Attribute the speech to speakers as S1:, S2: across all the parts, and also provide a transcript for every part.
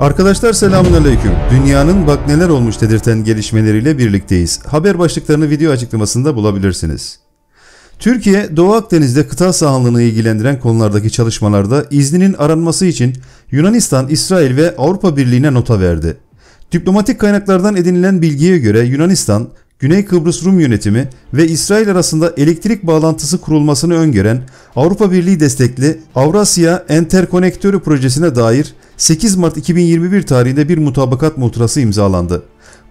S1: Arkadaşlar selamünaleyküm. Dünyanın bak neler olmuş dedirten gelişmeleriyle birlikteyiz. Haber başlıklarını video açıklamasında bulabilirsiniz. Türkiye, Doğu Akdeniz'de kıta sağlığını ilgilendiren konulardaki çalışmalarda izninin aranması için Yunanistan, İsrail ve Avrupa Birliği'ne nota verdi. Diplomatik kaynaklardan edinilen bilgiye göre Yunanistan, Güney Kıbrıs Rum yönetimi ve İsrail arasında elektrik bağlantısı kurulmasını öngören Avrupa Birliği destekli Avrasya Enterkonektörü projesine dair 8 Mart 2021 tarihinde bir mutabakat muhtırası imzalandı.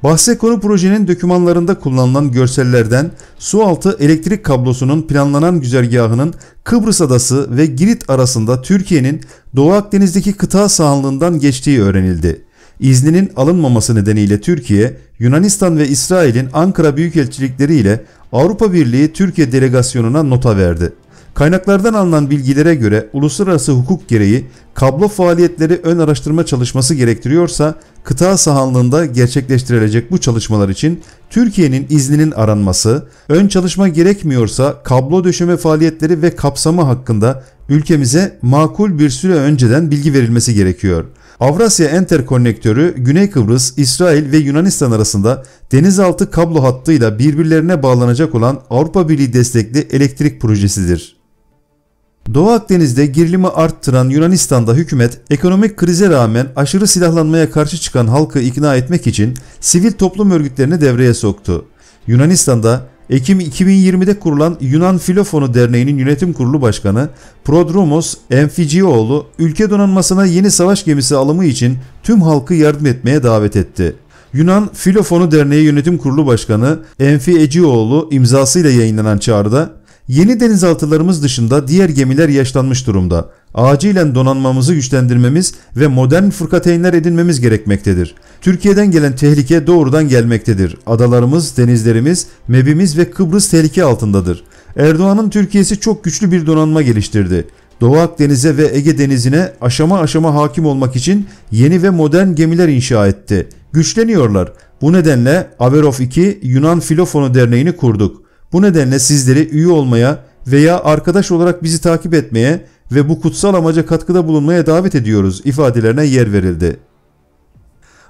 S1: Bahse konu projenin dokümanlarında kullanılan görsellerden sualtı elektrik kablosunun planlanan güzergahının Kıbrıs Adası ve Girit arasında Türkiye'nin Doğu Akdeniz'deki kıta sahanlığından geçtiği öğrenildi izninin alınmaması nedeniyle Türkiye, Yunanistan ve İsrail'in Ankara Büyükelçilikleri ile Avrupa Birliği Türkiye delegasyonuna nota verdi. Kaynaklardan alınan bilgilere göre uluslararası hukuk gereği kablo faaliyetleri ön araştırma çalışması gerektiriyorsa kıta sahanlığında gerçekleştirilecek bu çalışmalar için Türkiye'nin izninin aranması, ön çalışma gerekmiyorsa kablo döşeme faaliyetleri ve kapsamı hakkında ülkemize makul bir süre önceden bilgi verilmesi gerekiyor.'' Avrasya Enter Enterkonnektörü Güney Kıbrıs, İsrail ve Yunanistan arasında denizaltı kablo hattıyla birbirlerine bağlanacak olan Avrupa Birliği destekli elektrik projesidir. Doğu Akdeniz'de gerilimi arttıran Yunanistan'da hükümet ekonomik krize rağmen aşırı silahlanmaya karşı çıkan halkı ikna etmek için sivil toplum örgütlerini devreye soktu. Yunanistan'da Ekim 2020'de kurulan Yunan Filofonu Derneği'nin yönetim kurulu başkanı Prodromos Enficioğlu, ülke donanmasına yeni savaş gemisi alımı için tüm halkı yardım etmeye davet etti. Yunan Filofonu Derneği Yönetim Kurulu Başkanı Enfi Ecioğlu imzasıyla yayınlanan çağrıda Yeni denizaltılarımız dışında diğer gemiler yaşlanmış durumda. Acilen donanmamızı güçlendirmemiz ve modern fırkateynler edinmemiz gerekmektedir. Türkiye'den gelen tehlike doğrudan gelmektedir. Adalarımız, denizlerimiz, mebimiz ve Kıbrıs tehlike altındadır. Erdoğan'ın Türkiye'si çok güçlü bir donanma geliştirdi. Doğu Akdeniz'e ve Ege Denizi'ne aşama aşama hakim olmak için yeni ve modern gemiler inşa etti. Güçleniyorlar. Bu nedenle Averof 2 Yunan Filofonu Derneği'ni kurduk. Bu nedenle sizleri üye olmaya veya arkadaş olarak bizi takip etmeye ve bu kutsal amaca katkıda bulunmaya davet ediyoruz ifadelerine yer verildi.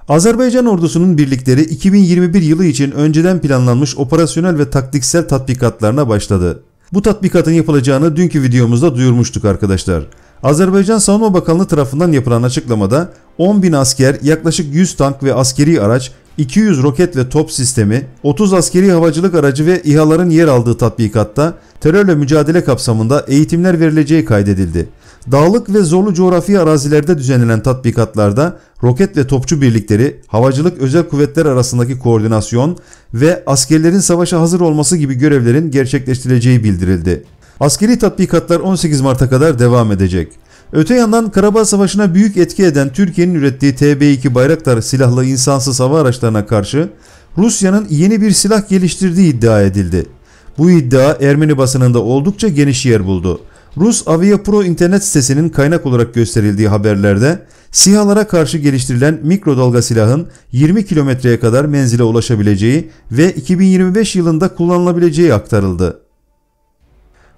S1: Azerbaycan ordusunun birlikleri 2021 yılı için önceden planlanmış operasyonel ve taktiksel tatbikatlarına başladı. Bu tatbikatın yapılacağını dünkü videomuzda duyurmuştuk arkadaşlar. Azerbaycan Savunma Bakanlığı tarafından yapılan açıklamada 10 bin asker, yaklaşık 100 tank ve askeri araç, 200 roket ve top sistemi, 30 askeri havacılık aracı ve İHA'ların yer aldığı tatbikatta terörle mücadele kapsamında eğitimler verileceği kaydedildi. Dağlık ve zorlu coğrafi arazilerde düzenlenen tatbikatlarda roket ve topçu birlikleri, havacılık özel kuvvetler arasındaki koordinasyon ve askerlerin savaşa hazır olması gibi görevlerin gerçekleştirileceği bildirildi. Askeri tatbikatlar 18 Mart'a kadar devam edecek. Öte yandan Karabağ Savaşı'na büyük etki eden Türkiye'nin ürettiği TB2 Bayraktar silahlı insansız hava araçlarına karşı Rusya'nın yeni bir silah geliştirdiği iddia edildi. Bu iddia Ermeni basınında oldukça geniş yer buldu. Rus Aviapro internet sitesinin kaynak olarak gösterildiği haberlerde SİHA'lara karşı geliştirilen mikrodalga silahın 20 kilometreye kadar menzile ulaşabileceği ve 2025 yılında kullanılabileceği aktarıldı.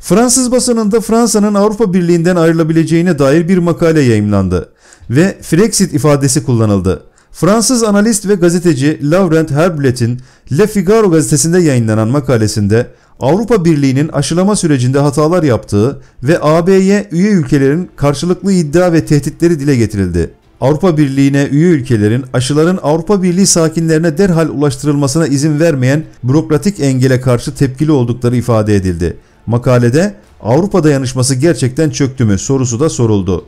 S1: Fransız basınında Fransa'nın Avrupa Birliği'nden ayrılabileceğine dair bir makale yayımlandı ve Frexit ifadesi kullanıldı. Fransız analist ve gazeteci Laurent Herblet'in Le Figaro gazetesinde yayınlanan makalesinde Avrupa Birliği'nin aşılama sürecinde hatalar yaptığı ve AB'ye üye ülkelerin karşılıklı iddia ve tehditleri dile getirildi. Avrupa Birliği'ne üye ülkelerin aşıların Avrupa Birliği sakinlerine derhal ulaştırılmasına izin vermeyen bürokratik engele karşı tepkili oldukları ifade edildi. Makalede Avrupa dayanışması gerçekten çöktü mü sorusu da soruldu.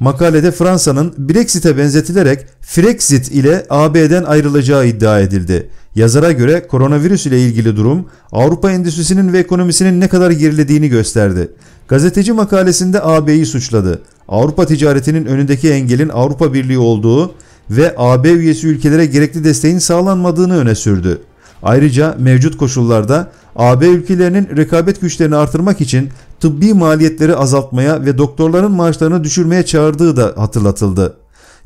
S1: Makalede Fransa'nın Brexit'e benzetilerek Frexit ile AB'den ayrılacağı iddia edildi. Yazara göre koronavirüs ile ilgili durum Avrupa endüstrisinin ve ekonomisinin ne kadar gerilediğini gösterdi. Gazeteci makalesinde AB'yi suçladı. Avrupa ticaretinin önündeki engelin Avrupa Birliği olduğu ve AB üyesi ülkelere gerekli desteğin sağlanmadığını öne sürdü. Ayrıca mevcut koşullarda AB ülkelerinin rekabet güçlerini artırmak için tıbbi maliyetleri azaltmaya ve doktorların maaşlarını düşürmeye çağırdığı da hatırlatıldı.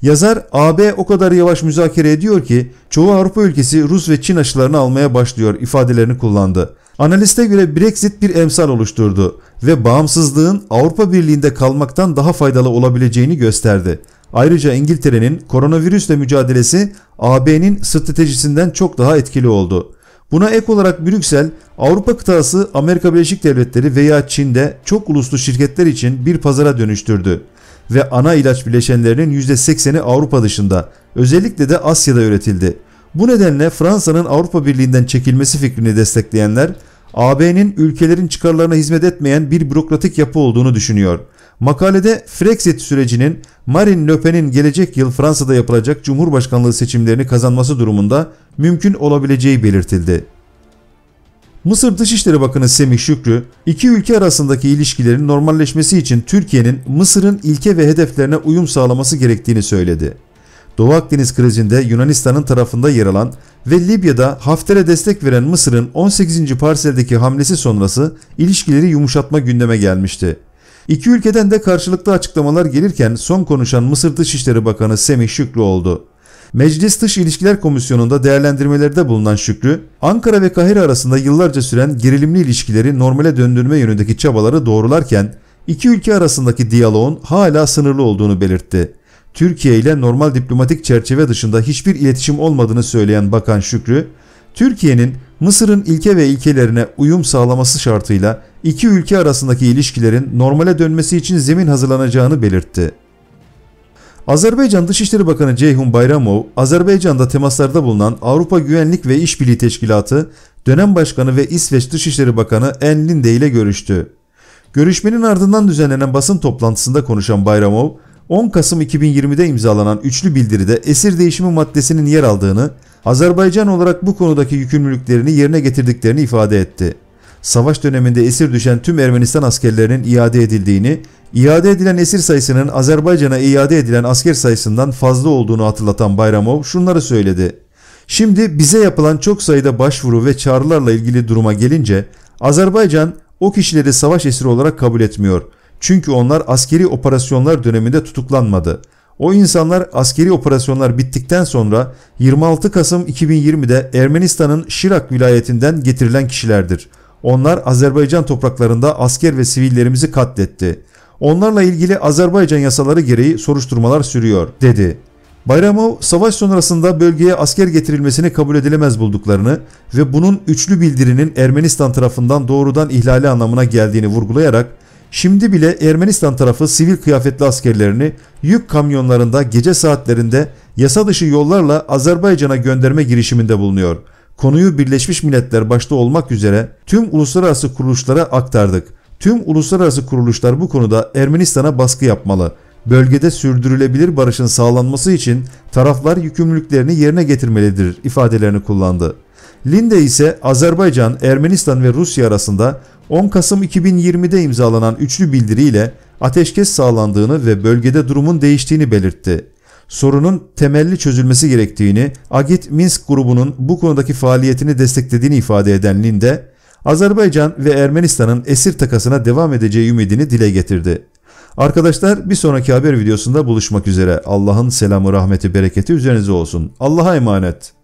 S1: Yazar AB o kadar yavaş müzakere ediyor ki çoğu Avrupa ülkesi Rus ve Çin aşılarını almaya başlıyor ifadelerini kullandı. Analiste göre Brexit bir emsal oluşturdu ve bağımsızlığın Avrupa Birliği'nde kalmaktan daha faydalı olabileceğini gösterdi. Ayrıca İngiltere'nin koronavirüsle mücadelesi AB'nin stratejisinden çok daha etkili oldu. Buna ek olarak Brüksel, Avrupa kıtası Amerika Birleşik Devletleri veya Çin'de çok uluslu şirketler için bir pazara dönüştürdü ve ana ilaç bileşenlerinin %80'i Avrupa dışında, özellikle de Asya'da üretildi. Bu nedenle Fransa'nın Avrupa Birliği'nden çekilmesi fikrini destekleyenler, AB'nin ülkelerin çıkarlarına hizmet etmeyen bir bürokratik yapı olduğunu düşünüyor. Makalede Frexit sürecinin Marine Le Pen'in gelecek yıl Fransa'da yapılacak Cumhurbaşkanlığı seçimlerini kazanması durumunda mümkün olabileceği belirtildi. Mısır Dışişleri Bakanı Semih Şükrü, iki ülke arasındaki ilişkilerin normalleşmesi için Türkiye'nin Mısır'ın ilke ve hedeflerine uyum sağlaması gerektiğini söyledi. Doğu Akdeniz krizinde Yunanistan'ın tarafında yer alan ve Libya'da Hafter'e destek veren Mısır'ın 18. parseldeki hamlesi sonrası ilişkileri yumuşatma gündeme gelmişti. İki ülkeden de karşılıklı açıklamalar gelirken son konuşan Mısır Dışişleri Bakanı Semih Şükrü oldu. Meclis Dış İlişkiler Komisyonu'nda değerlendirmelerde bulunan Şükrü, Ankara ve Kahire arasında yıllarca süren gerilimli ilişkileri normale döndürme yönündeki çabaları doğrularken, iki ülke arasındaki diyaloğun hala sınırlı olduğunu belirtti. Türkiye ile normal diplomatik çerçeve dışında hiçbir iletişim olmadığını söyleyen Bakan Şükrü, Türkiye'nin Mısır'ın ilke ve ilkelerine uyum sağlaması şartıyla iki ülke arasındaki ilişkilerin normale dönmesi için zemin hazırlanacağını belirtti. Azerbaycan Dışişleri Bakanı Ceyhun Bayramov, Azerbaycan'da temaslarda bulunan Avrupa Güvenlik ve İşbirliği Teşkilatı, dönem başkanı ve İsveç Dışişleri Bakanı En Linde ile görüştü. Görüşmenin ardından düzenlenen basın toplantısında konuşan Bayramov, 10 Kasım 2020'de imzalanan üçlü bildiride esir değişimi maddesinin yer aldığını, Azerbaycan olarak bu konudaki yükümlülüklerini yerine getirdiklerini ifade etti. Savaş döneminde esir düşen tüm Ermenistan askerlerinin iade edildiğini, iade edilen esir sayısının Azerbaycan'a iade edilen asker sayısından fazla olduğunu hatırlatan Bayramov şunları söyledi. Şimdi bize yapılan çok sayıda başvuru ve çağrılarla ilgili duruma gelince Azerbaycan o kişileri savaş esiri olarak kabul etmiyor. Çünkü onlar askeri operasyonlar döneminde tutuklanmadı. O insanlar askeri operasyonlar bittikten sonra 26 Kasım 2020'de Ermenistan'ın Şirak vilayetinden getirilen kişilerdir. Onlar Azerbaycan topraklarında asker ve sivillerimizi katletti. Onlarla ilgili Azerbaycan yasaları gereği soruşturmalar sürüyor, dedi. Bayramov, savaş sonrasında bölgeye asker getirilmesini kabul edilemez bulduklarını ve bunun üçlü bildirinin Ermenistan tarafından doğrudan ihlali anlamına geldiğini vurgulayarak Şimdi bile Ermenistan tarafı sivil kıyafetli askerlerini yük kamyonlarında gece saatlerinde yasa dışı yollarla Azerbaycan'a gönderme girişiminde bulunuyor. Konuyu Birleşmiş Milletler başta olmak üzere tüm uluslararası kuruluşlara aktardık. Tüm uluslararası kuruluşlar bu konuda Ermenistan'a baskı yapmalı. Bölgede sürdürülebilir barışın sağlanması için taraflar yükümlülüklerini yerine getirmelidir ifadelerini kullandı. Linde ise Azerbaycan, Ermenistan ve Rusya arasında 10 Kasım 2020'de imzalanan üçlü bildiriyle ateşkes sağlandığını ve bölgede durumun değiştiğini belirtti. Sorunun temelli çözülmesi gerektiğini, Agit e Minsk grubunun bu konudaki faaliyetini desteklediğini ifade eden Linde, Azerbaycan ve Ermenistan'ın esir takasına devam edeceği ümidini dile getirdi. Arkadaşlar bir sonraki haber videosunda buluşmak üzere. Allah'ın selamı, rahmeti, bereketi üzerinize olsun. Allah'a emanet.